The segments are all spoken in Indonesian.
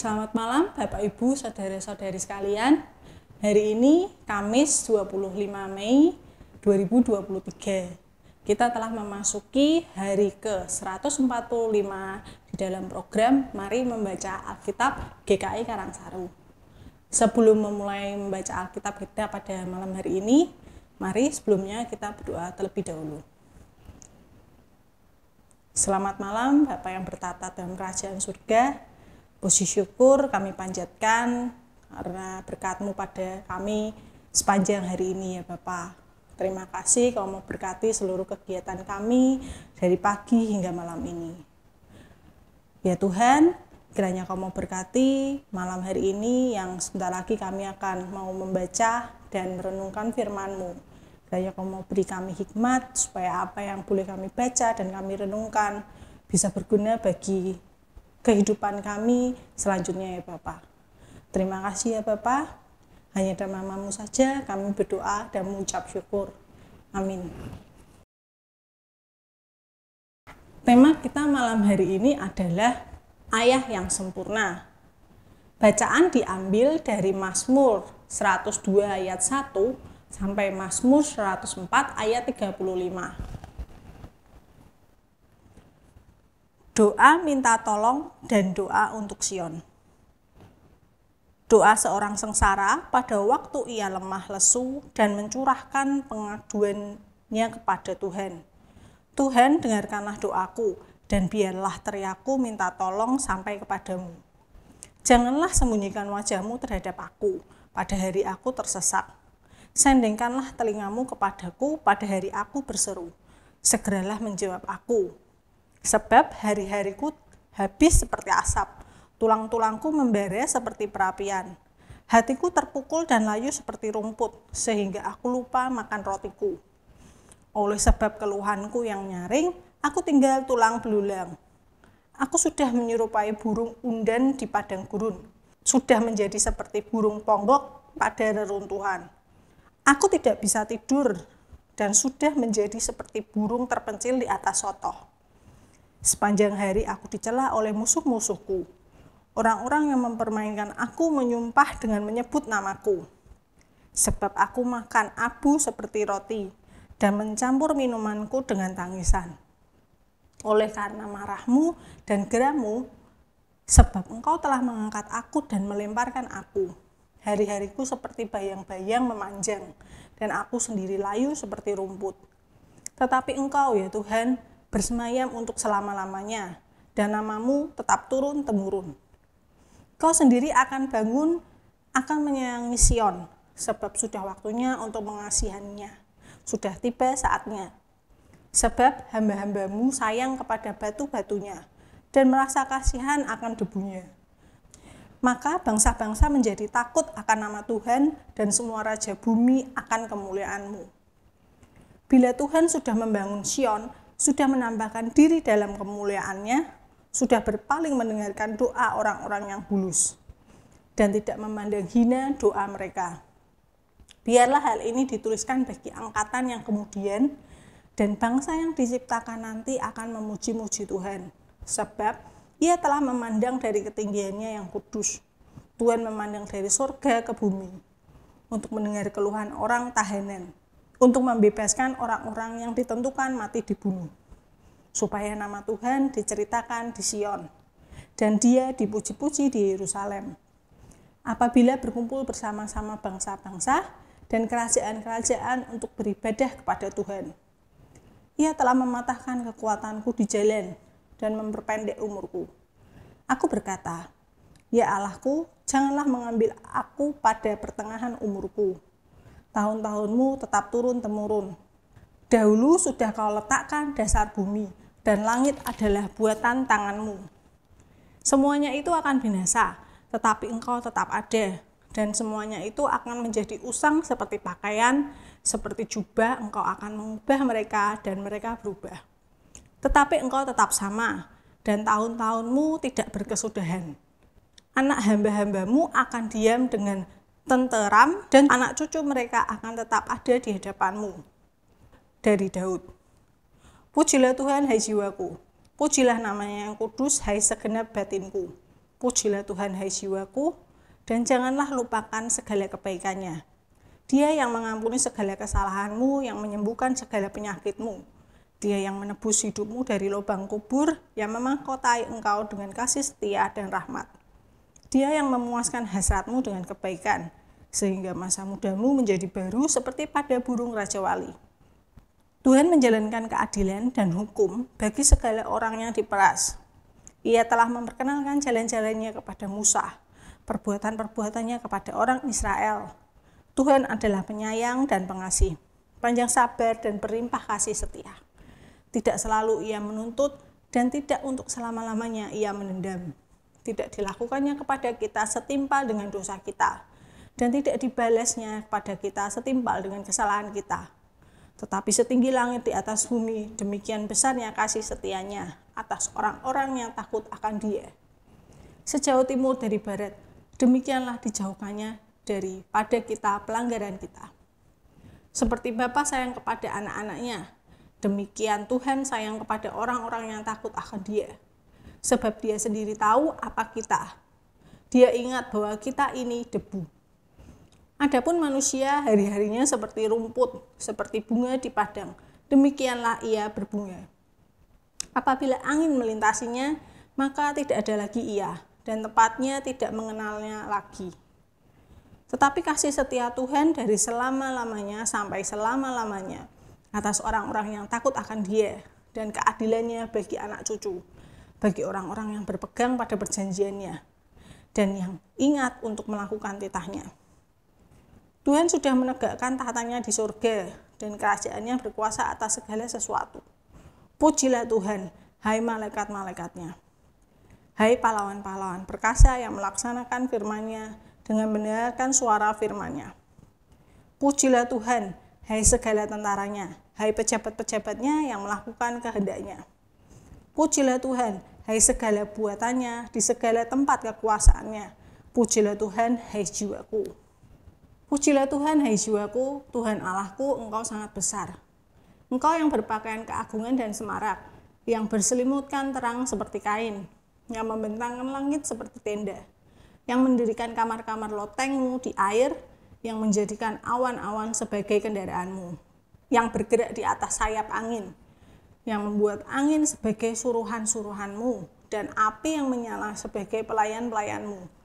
Selamat malam Bapak Ibu, saudara-saudari sekalian. Hari ini Kamis 25 Mei 2023. Kita telah memasuki hari ke-145 di dalam program Mari Membaca Alkitab GKI Karangsaru. Sebelum memulai membaca Alkitab kita pada malam hari ini, mari sebelumnya kita berdoa terlebih dahulu. Selamat malam Bapak yang bertata dalam kerajaan surga, Puji syukur kami panjatkan karena berkatmu pada kami sepanjang hari ini ya Bapak. Terima kasih kau mau berkati seluruh kegiatan kami dari pagi hingga malam ini. Ya Tuhan, kiranya kau mau berkati malam hari ini yang sebentar lagi kami akan mau membaca dan merenungkan firman-Mu. Kiranya kau mau beri kami hikmat supaya apa yang boleh kami baca dan kami renungkan bisa berguna bagi kehidupan kami selanjutnya ya Bapak. Terima kasih ya Bapak. Hanya dari mamamu saja kami berdoa dan mengucap syukur. Amin. Tema kita malam hari ini adalah ayah yang sempurna. Bacaan diambil dari Mazmur 102 ayat 1 sampai Mazmur 104 ayat 35. doa minta tolong dan doa untuk Sion. Doa seorang sengsara pada waktu ia lemah lesu dan mencurahkan pengaduannya kepada Tuhan. Tuhan dengarkanlah doaku dan biarlah teriaku minta tolong sampai kepadamu. Janganlah sembunyikan wajahmu terhadap aku pada hari aku tersesak. Sendengkanlah telingamu kepadaku pada hari aku berseru. Segeralah menjawab aku, Sebab hari-hariku habis seperti asap, tulang-tulangku membara seperti perapian. Hatiku terpukul dan layu seperti rumput, sehingga aku lupa makan rotiku. Oleh sebab keluhanku yang nyaring, aku tinggal tulang belulang. Aku sudah menyerupai burung undan di padang gurun, sudah menjadi seperti burung ponggok pada reruntuhan. Aku tidak bisa tidur dan sudah menjadi seperti burung terpencil di atas sotoh. Sepanjang hari aku dicela oleh musuh-musuhku. Orang-orang yang mempermainkan aku menyumpah dengan menyebut namaku. Sebab aku makan abu seperti roti dan mencampur minumanku dengan tangisan. Oleh karena marahmu dan geramu, sebab engkau telah mengangkat aku dan melemparkan aku. Hari-hariku seperti bayang-bayang memanjang, dan aku sendiri layu seperti rumput. Tetapi engkau ya Tuhan, bersemayam untuk selama-lamanya, dan namamu tetap turun-temurun. Kau sendiri akan bangun, akan menyayangi Sion, sebab sudah waktunya untuk mengasihannya. Sudah tiba saatnya. Sebab hamba-hambamu sayang kepada batu-batunya, dan merasa kasihan akan debunya. Maka bangsa-bangsa menjadi takut akan nama Tuhan dan semua raja bumi akan kemuliaanmu. Bila Tuhan sudah membangun Sion, sudah menambahkan diri dalam kemuliaannya, sudah berpaling mendengarkan doa orang-orang yang bulus, dan tidak memandang hina doa mereka. Biarlah hal ini dituliskan bagi angkatan yang kemudian, dan bangsa yang diciptakan nanti akan memuji-muji Tuhan, sebab ia telah memandang dari ketinggiannya yang kudus. Tuhan memandang dari surga ke bumi untuk mendengar keluhan orang tahanan untuk membebaskan orang-orang yang ditentukan mati dibunuh, supaya nama Tuhan diceritakan di Sion, dan dia dipuji-puji di Yerusalem. Apabila berkumpul bersama-sama bangsa-bangsa dan kerajaan-kerajaan untuk beribadah kepada Tuhan. Ia telah mematahkan kekuatanku di jalan dan memperpendek umurku. Aku berkata, Ya Allahku, janganlah mengambil aku pada pertengahan umurku, tahun-tahunmu tetap turun-temurun. Dahulu sudah kau letakkan dasar bumi, dan langit adalah buatan tanganmu. Semuanya itu akan binasa, tetapi engkau tetap ada, dan semuanya itu akan menjadi usang seperti pakaian, seperti jubah, engkau akan mengubah mereka, dan mereka berubah. Tetapi engkau tetap sama, dan tahun-tahunmu tidak berkesudahan. Anak hamba-hambamu akan diam dengan tenteram, dan anak cucu mereka akan tetap ada di hadapanmu. Dari Daud. Pujilah Tuhan, hai jiwaku. Pujilah namanya yang kudus, hai segenap batinku. Pujilah Tuhan, hai jiwaku, dan janganlah lupakan segala kebaikannya. Dia yang mengampuni segala kesalahanmu, yang menyembuhkan segala penyakitmu. Dia yang menebus hidupmu dari lubang kubur, yang memangkotai engkau dengan kasih setia dan rahmat. Dia yang memuaskan hasratmu dengan kebaikan, sehingga masa mudamu menjadi baru seperti pada burung Raja Wali. Tuhan menjalankan keadilan dan hukum bagi segala orang yang diperas. Ia telah memperkenalkan jalan-jalannya kepada Musa, perbuatan-perbuatannya kepada orang Israel. Tuhan adalah penyayang dan pengasih, panjang sabar dan berlimpah kasih setia. Tidak selalu ia menuntut dan tidak untuk selama-lamanya ia menendam Tidak dilakukannya kepada kita setimpal dengan dosa kita dan tidak dibalasnya pada kita setimpal dengan kesalahan kita. Tetapi setinggi langit di atas bumi, demikian besarnya kasih setianya atas orang-orang yang takut akan dia. Sejauh timur dari barat, demikianlah dijauhkannya daripada kita pelanggaran kita. Seperti Bapak sayang kepada anak-anaknya, demikian Tuhan sayang kepada orang-orang yang takut akan dia. Sebab dia sendiri tahu apa kita. Dia ingat bahwa kita ini debu Adapun manusia hari-harinya seperti rumput, seperti bunga di padang. Demikianlah ia berbunga. Apabila angin melintasinya, maka tidak ada lagi ia, dan tepatnya tidak mengenalnya lagi. Tetapi kasih setia Tuhan dari selama-lamanya sampai selama-lamanya atas orang-orang yang takut akan dia dan keadilannya bagi anak cucu, bagi orang-orang yang berpegang pada perjanjiannya dan yang ingat untuk melakukan titahnya. Tuhan sudah menegakkan tahtanya di surga dan kerajaannya berkuasa atas segala sesuatu. Pujilah Tuhan, hai malaikat-malaikatnya. Hai pahlawan-pahlawan perkasa yang melaksanakan firman-Nya dengan mendengarkan suara firman-Nya. Pujilah Tuhan, hai segala tentaranya, hai pejabat-pejabatnya yang melakukan kehendaknya. Pujilah Tuhan, hai segala buatannya, di segala tempat kekuasaannya. Pujilah Tuhan, hai jiwaku. Pujilah Tuhan, hai jiwaku, Tuhan Allahku, engkau sangat besar. Engkau yang berpakaian keagungan dan semarak, yang berselimutkan terang seperti kain, yang membentangkan langit seperti tenda, yang mendirikan kamar-kamar lotengmu di air, yang menjadikan awan-awan sebagai kendaraanmu, yang bergerak di atas sayap angin, yang membuat angin sebagai suruhan-suruhanmu, dan api yang menyala sebagai pelayan-pelayanmu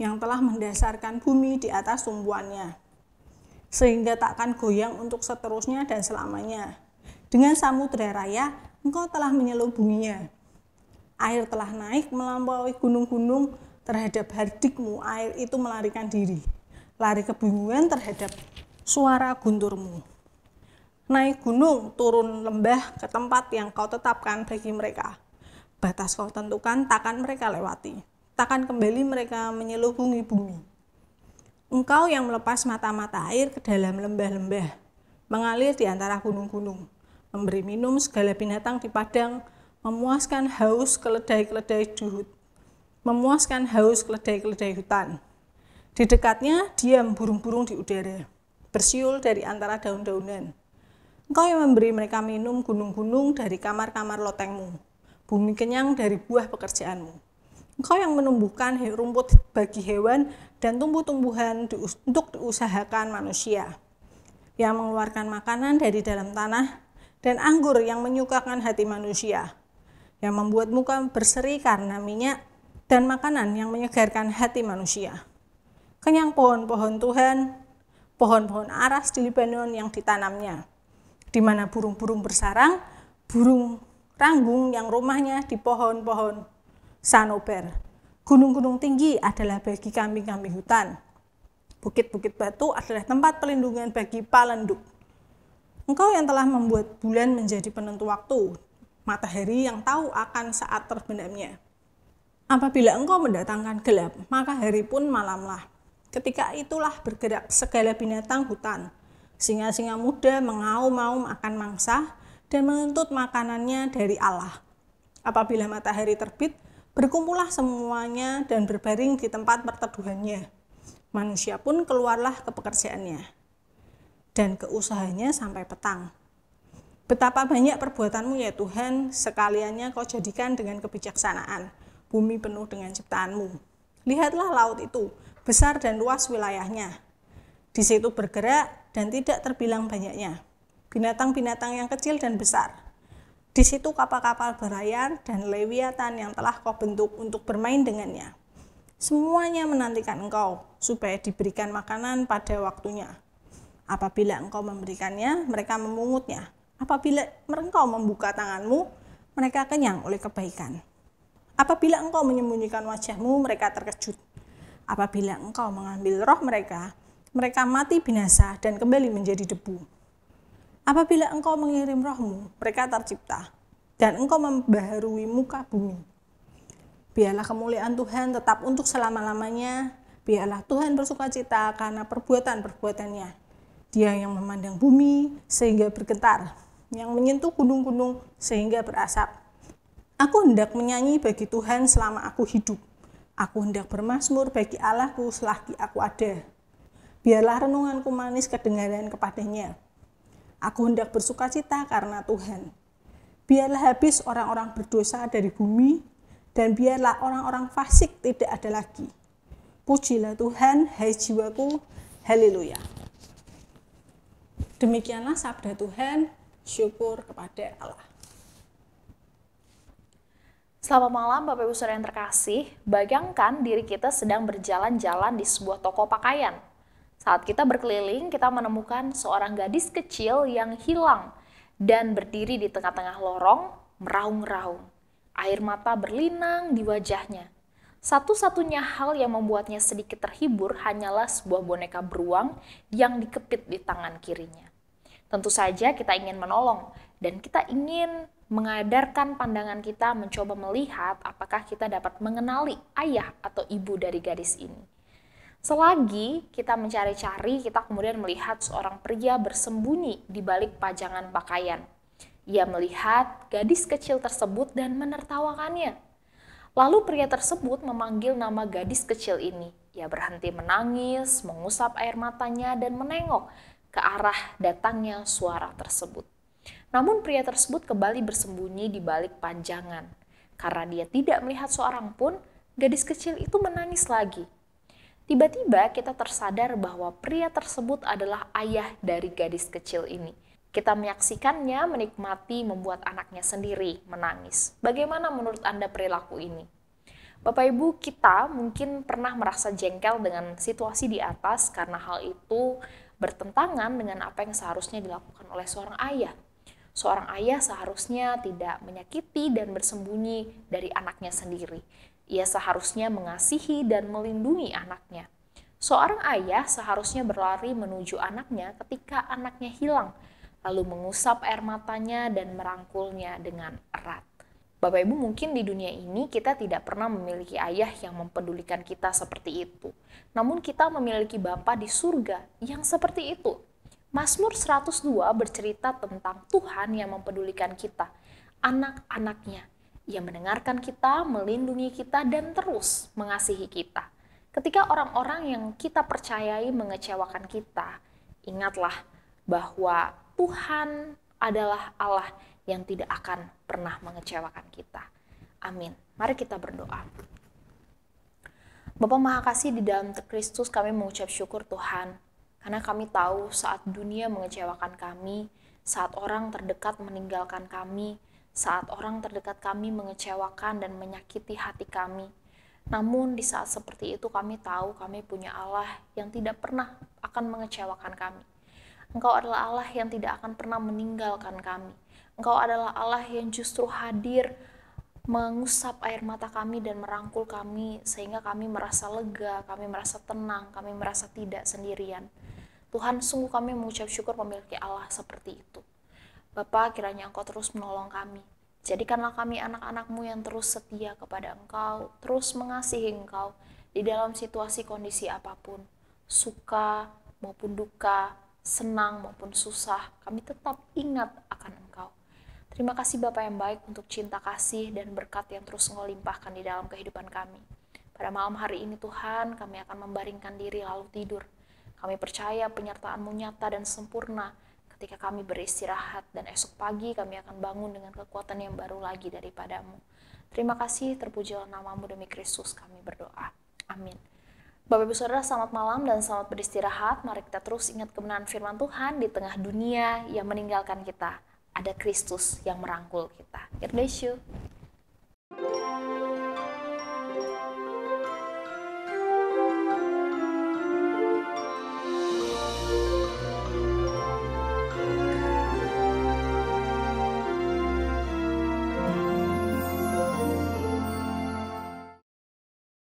yang telah mendasarkan bumi di atas tumbuhannya, sehingga takkan goyang untuk seterusnya dan selamanya. Dengan samudera raya, engkau telah menyelubunginya. Air telah naik melampaui gunung-gunung terhadap hardikmu, air itu melarikan diri. Lari kebingungan terhadap suara gunturmu. Naik gunung, turun lembah ke tempat yang kau tetapkan bagi mereka. Batas kau tentukan, takkan mereka lewati takkan kembali mereka menyelubungi bumi. Engkau yang melepas mata-mata air ke dalam lembah-lembah, mengalir di antara gunung-gunung, memberi minum segala binatang di padang, memuaskan haus keledai-keledai duhut, memuaskan haus keledai-keledai hutan. Di dekatnya diam burung-burung di udara, bersiul dari antara daun-daunan. Engkau yang memberi mereka minum gunung-gunung dari kamar-kamar lotengmu, bumi kenyang dari buah pekerjaanmu Engkau yang menumbuhkan rumput bagi hewan dan tumbuh-tumbuhan untuk diusahakan manusia, yang mengeluarkan makanan dari dalam tanah, dan anggur yang menyukakan hati manusia, yang membuat muka berseri karena minyak, dan makanan yang menyegarkan hati manusia. Kenyang pohon-pohon Tuhan, pohon-pohon aras di Libanon yang ditanamnya, di mana burung-burung bersarang, burung ranggung yang rumahnya di pohon-pohon Sanober, Gunung-gunung tinggi adalah bagi kambing-kambing hutan. Bukit-bukit batu adalah tempat pelindungan bagi palenduk. Engkau yang telah membuat bulan menjadi penentu waktu, matahari yang tahu akan saat terbenamnya. Apabila engkau mendatangkan gelap, maka hari pun malamlah. Ketika itulah bergerak segala binatang hutan. Singa-singa muda mengaum-aum akan mangsa dan menuntut makanannya dari Allah. Apabila matahari terbit, Berkumpullah semuanya dan berbaring di tempat perteduhannya. Manusia pun keluarlah ke pekerjaannya dan ke usahanya sampai petang. Betapa banyak perbuatanmu ya Tuhan, sekaliannya kau jadikan dengan kebijaksanaan. Bumi penuh dengan ciptaanmu. Lihatlah laut itu, besar dan luas wilayahnya. Di situ bergerak dan tidak terbilang banyaknya. Binatang-binatang yang kecil dan besar, di situ kapal-kapal berlayar dan lewiatan yang telah kau bentuk untuk bermain dengannya. Semuanya menantikan engkau supaya diberikan makanan pada waktunya. Apabila engkau memberikannya, mereka memungutnya. Apabila engkau membuka tanganmu, mereka kenyang oleh kebaikan. Apabila engkau menyembunyikan wajahmu, mereka terkejut. Apabila engkau mengambil roh mereka, mereka mati binasa dan kembali menjadi debu. Apabila engkau mengirim rohmu, mereka tercipta, dan engkau membaharui muka bumi. Biarlah kemuliaan Tuhan tetap untuk selama-lamanya, biarlah Tuhan bersuka cita karena perbuatan-perbuatannya. Dia yang memandang bumi sehingga bergetar, yang menyentuh gunung-gunung sehingga berasap. Aku hendak menyanyi bagi Tuhan selama aku hidup. Aku hendak bermasmur bagi Allahku selagi aku ada. Biarlah renunganku manis kedengaran kepadanya Aku hendak bersuka cita karena Tuhan. Biarlah habis orang-orang berdosa dari bumi, dan biarlah orang-orang fasik tidak ada lagi. Pujilah Tuhan, hai jiwaku, haleluya. Demikianlah sabda Tuhan, syukur kepada Allah. Selamat malam Bapak Ibu Saudara yang terkasih. Bayangkan diri kita sedang berjalan-jalan di sebuah toko pakaian saat kita berkeliling, kita menemukan seorang gadis kecil yang hilang dan berdiri di tengah-tengah lorong, meraung-raung. Air mata berlinang di wajahnya. Satu-satunya hal yang membuatnya sedikit terhibur hanyalah sebuah boneka beruang yang dikepit di tangan kirinya. Tentu saja kita ingin menolong dan kita ingin mengadarkan pandangan kita mencoba melihat apakah kita dapat mengenali ayah atau ibu dari gadis ini. Selagi kita mencari-cari, kita kemudian melihat seorang pria bersembunyi di balik pajangan pakaian. Ia melihat gadis kecil tersebut dan menertawakannya. Lalu pria tersebut memanggil nama gadis kecil ini. Ia berhenti menangis, mengusap air matanya, dan menengok ke arah datangnya suara tersebut. Namun pria tersebut kembali bersembunyi di balik panjangan. Karena dia tidak melihat seorang pun, gadis kecil itu menangis lagi Tiba-tiba kita tersadar bahwa pria tersebut adalah ayah dari gadis kecil ini. Kita menyaksikannya menikmati membuat anaknya sendiri menangis. Bagaimana menurut Anda perilaku ini? Bapak Ibu, kita mungkin pernah merasa jengkel dengan situasi di atas karena hal itu bertentangan dengan apa yang seharusnya dilakukan oleh seorang ayah. Seorang ayah seharusnya tidak menyakiti dan bersembunyi dari anaknya sendiri. Ia seharusnya mengasihi dan melindungi anaknya. Seorang ayah seharusnya berlari menuju anaknya ketika anaknya hilang, lalu mengusap air matanya dan merangkulnya dengan erat. Bapak Ibu mungkin di dunia ini kita tidak pernah memiliki ayah yang mempedulikan kita seperti itu. Namun kita memiliki Bapa di surga yang seperti itu. Masmur 102 bercerita tentang Tuhan yang mempedulikan kita, anak-anaknya, ia mendengarkan kita, melindungi kita, dan terus mengasihi kita. Ketika orang-orang yang kita percayai mengecewakan kita, ingatlah bahwa Tuhan adalah Allah yang tidak akan pernah mengecewakan kita. Amin. Mari kita berdoa. Bapak Maha Kasih di dalam Kristus kami mengucap syukur Tuhan karena kami tahu saat dunia mengecewakan kami, saat orang terdekat meninggalkan kami, saat orang terdekat kami mengecewakan dan menyakiti hati kami. Namun, di saat seperti itu, kami tahu kami punya Allah yang tidak pernah akan mengecewakan kami. Engkau adalah Allah yang tidak akan pernah meninggalkan kami. Engkau adalah Allah yang justru hadir mengusap air mata kami dan merangkul kami sehingga kami merasa lega, kami merasa tenang, kami merasa tidak sendirian. Tuhan, sungguh kami mengucap syukur memiliki Allah seperti itu. Bapa kiranya engkau terus menolong kami. Jadikanlah kami anak-anakmu yang terus setia kepada engkau, terus mengasihi engkau di dalam situasi kondisi apapun. Suka maupun duka, senang maupun susah, kami tetap ingat akan engkau. Terima kasih Bapak yang baik untuk cinta kasih dan berkat yang terus engkau limpahkan di dalam kehidupan kami. Pada malam hari ini Tuhan, kami akan membaringkan diri lalu tidur. Kami percaya penyertaan-Mu nyata dan sempurna ketika kami beristirahat dan esok pagi kami akan bangun dengan kekuatan yang baru lagi daripadamu. Terima kasih, terpujilah namamu demi Kristus kami berdoa. Amin. Bapak Ibu Saudara, selamat malam dan selamat beristirahat. Mari kita terus ingat kemenangan firman Tuhan di tengah dunia yang meninggalkan kita. Ada Kristus yang merangkul kita. God bless you.